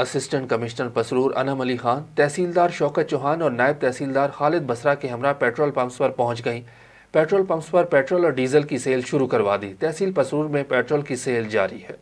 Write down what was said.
assistant commissioner Pasrur Anam Ali Khan tehsildar Shaukat Chauhan और नायब तहसीलदार खालिद बसरा के हमरा पेट्रोल पंप्स पर पहुंच गईं पेट्रोल पंप्स पर पेट्रोल और डीजल की सेल शुरू करवा दी तहसील पसरूर में पेट्रोल की सेल जारी है